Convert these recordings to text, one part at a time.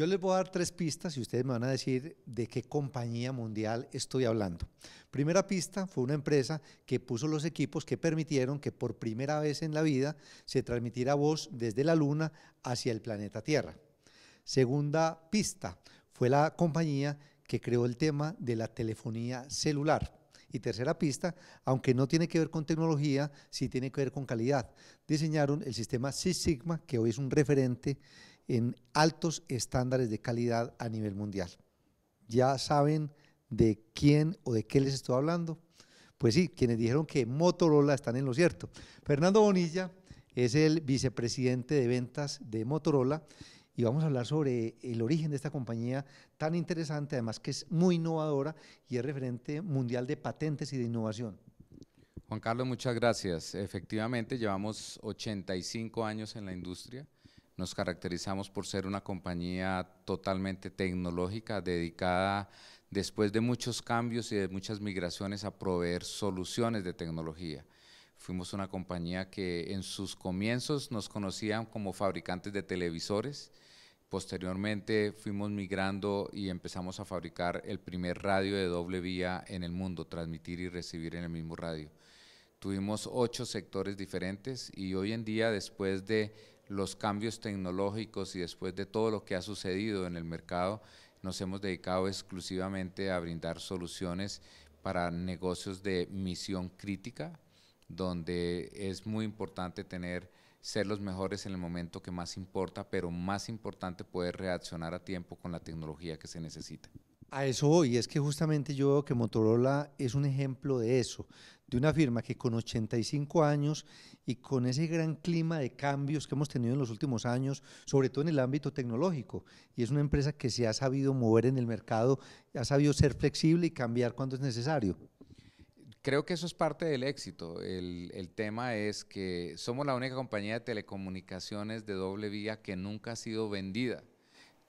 Yo les voy a dar tres pistas y ustedes me van a decir de qué compañía mundial estoy hablando. Primera pista fue una empresa que puso los equipos que permitieron que por primera vez en la vida se transmitiera voz desde la Luna hacia el planeta Tierra. Segunda pista fue la compañía que creó el tema de la telefonía celular. Y tercera pista, aunque no tiene que ver con tecnología, sí tiene que ver con calidad. Diseñaron el sistema Six Sigma, que hoy es un referente en altos estándares de calidad a nivel mundial. ¿Ya saben de quién o de qué les estoy hablando? Pues sí, quienes dijeron que Motorola están en lo cierto. Fernando Bonilla es el vicepresidente de ventas de Motorola y vamos a hablar sobre el origen de esta compañía tan interesante, además que es muy innovadora y es referente mundial de patentes y de innovación. Juan Carlos, muchas gracias. Efectivamente, llevamos 85 años en la industria. Nos caracterizamos por ser una compañía totalmente tecnológica, dedicada, después de muchos cambios y de muchas migraciones, a proveer soluciones de tecnología. Fuimos una compañía que en sus comienzos nos conocían como fabricantes de televisores. Posteriormente fuimos migrando y empezamos a fabricar el primer radio de doble vía en el mundo, transmitir y recibir en el mismo radio. Tuvimos ocho sectores diferentes y hoy en día, después de los cambios tecnológicos y después de todo lo que ha sucedido en el mercado, nos hemos dedicado exclusivamente a brindar soluciones para negocios de misión crítica, donde es muy importante tener ser los mejores en el momento que más importa, pero más importante poder reaccionar a tiempo con la tecnología que se necesita. A eso voy, es que justamente yo veo que Motorola es un ejemplo de eso, de una firma que con 85 años y con ese gran clima de cambios que hemos tenido en los últimos años, sobre todo en el ámbito tecnológico, y es una empresa que se ha sabido mover en el mercado, ha sabido ser flexible y cambiar cuando es necesario. Creo que eso es parte del éxito. El, el tema es que somos la única compañía de telecomunicaciones de doble vía que nunca ha sido vendida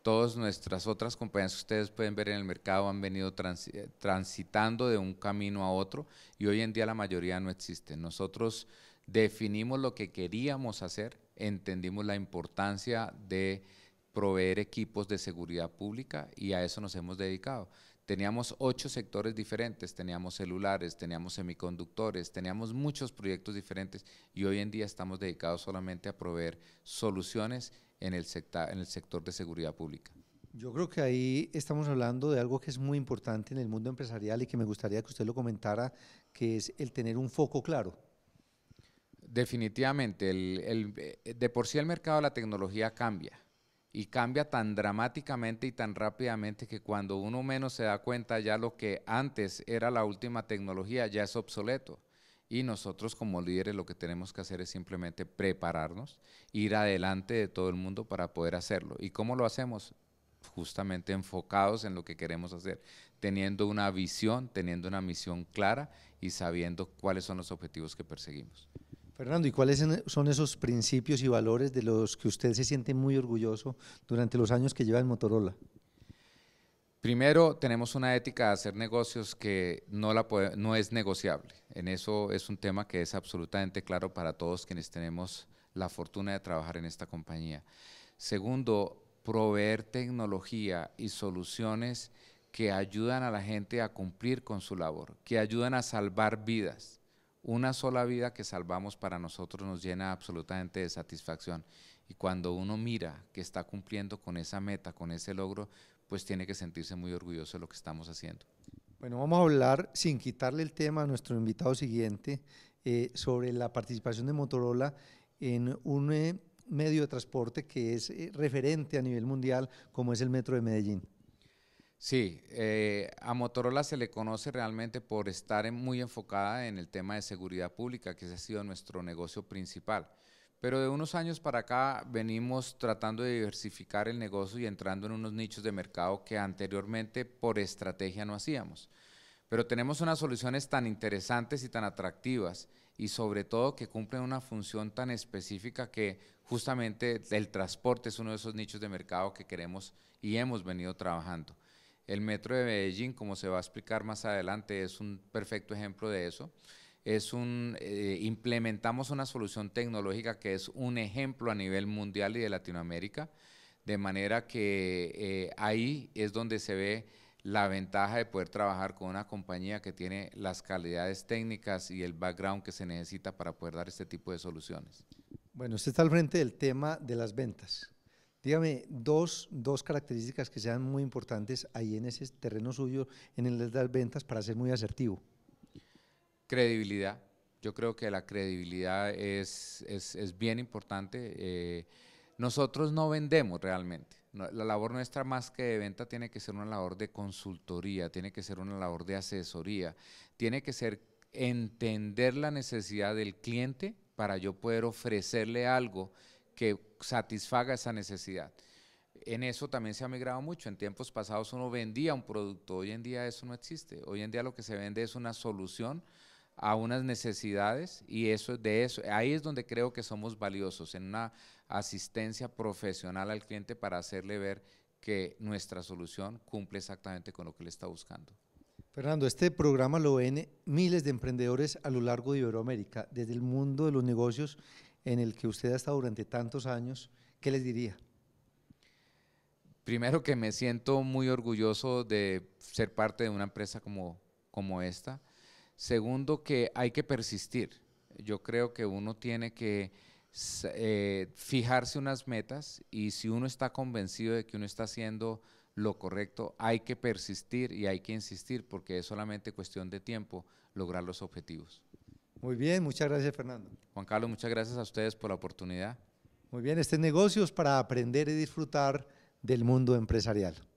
todas nuestras otras compañías que ustedes pueden ver en el mercado han venido eh, transitando de un camino a otro y hoy en día la mayoría no existe. Nosotros definimos lo que queríamos hacer, entendimos la importancia de proveer equipos de seguridad pública y a eso nos hemos dedicado. Teníamos ocho sectores diferentes, teníamos celulares, teníamos semiconductores, teníamos muchos proyectos diferentes y hoy en día estamos dedicados solamente a proveer soluciones en el, sector de seguridad pública. Yo creo que ahí estamos hablando de algo que es muy importante en el mundo empresarial y que me gustaría que usted lo comentara, que es el tener un foco claro. Definitivamente, eh, de por sí el mercado de la tecnología cambia y cambia tan dramáticamente y tan rápidamente que cuando uno menos se da cuenta ya lo que antes era la última tecnología ya es obsoleto. Y nosotros como líderes lo que tenemos que hacer es simplemente prepararnos, ir adelante de todo el mundo para poder hacerlo. ¿Y cómo lo hacemos? Justamente enfocados en lo que queremos hacer, teniendo una visión, teniendo una misión clara y sabiendo cuáles son los objetivos que perseguimos. Fernando, ¿y cuáles son e-, esos principios y valores de los que usted se siente muy orgulloso durante los años que lleva en Motorola? Primero, tenemos una ética de hacer negocios que no, es negociable. En eso es un tema que es absolutamente claro para todos quienes tenemos la fortuna de trabajar en esta compañía. Segundo, proveer tecnología y soluciones que ayudan a la gente a cumplir con su labor, que ayudan a salvar vidas. Una sola vida que salvamos para nosotros nos llena absolutamente de satisfacción. Y cuando uno mira que está cumpliendo con esa meta, con ese logro, pues tiene que sentirse muy orgulloso de lo que estamos haciendo. Bueno, vamos a hablar, sin quitarle el tema a nuestro invitado siguiente, eh, sobre la participación de Motorola en un eh, medio de transporte que es eh, referente a nivel mundial, como es el Metro de Medellín. Sí, a Motorola se le conoce realmente por estar muy enfocada en el tema de seguridad pública, que ese ha sido nuestro negocio principal. Pero de unos años para acá venimos tratando de diversificar el negocio y entrando en unos nichos de mercado que anteriormente por estrategia no hacíamos. Pero tenemos unas soluciones tan interesantes y tan atractivas y sobre todo que cumplen una función tan específica que justamente el transporte es uno de esos nichos de mercado que queremos y hemos venido trabajando. El metro de Medellín, como se va a explicar más adelante, es un perfecto ejemplo de eso es un, eh, implementamos una solución tecnológica que es un ejemplo a nivel mundial y de Latinoamérica, de manera que eh, ahí es donde se ve la ventaja de poder trabajar con una compañía que tiene las calidades técnicas y el background que se necesita para poder dar este tipo de soluciones. Bueno, usted está al frente del tema de las ventas. Dígame dos, dos características que sean muy importantes ahí en ese terreno suyo, en el de las ventas, para ser muy asertivo. Credibilidad. Yo creo que la credibilidad es, bien importante. Eh, nosotros no vendemos realmente. la labor nuestra más que de venta tiene que ser una labor de consultoría, tiene que ser una labor de asesoría, tiene que ser entender la necesidad del cliente para yo poder ofrecerle algo que satisfaga esa necesidad. En eso también se ha migrado mucho. En tiempos pasados uno vendía un producto, hoy en día eso no existe. Hoy en día lo que se vende es una solución a unas necesidades y eso de eso ahí es donde creo que somos valiosos en una asistencia profesional al cliente para hacerle ver que nuestra solución cumple exactamente con lo que le está buscando. Fernando, este programa lo ven miles de emprendedores a lo largo de Iberoamérica, desde el mundo de los negocios en el que usted ha estado durante tantos años, ¿qué les diría? Primero que me siento muy orgulloso de ser parte de una empresa como esta Segundo, que hay que persistir. Yo creo que uno tiene que eh, fijarse unas metas y si uno está convencido de que uno está haciendo lo correcto, hay que persistir y hay que insistir porque es solamente cuestión de tiempo lograr los objetivos. Muy bien, muchas gracias Fernando. Juan Carlos, muchas gracias a ustedes por la oportunidad. Muy bien, este negocio es para aprender y disfrutar del mundo empresarial.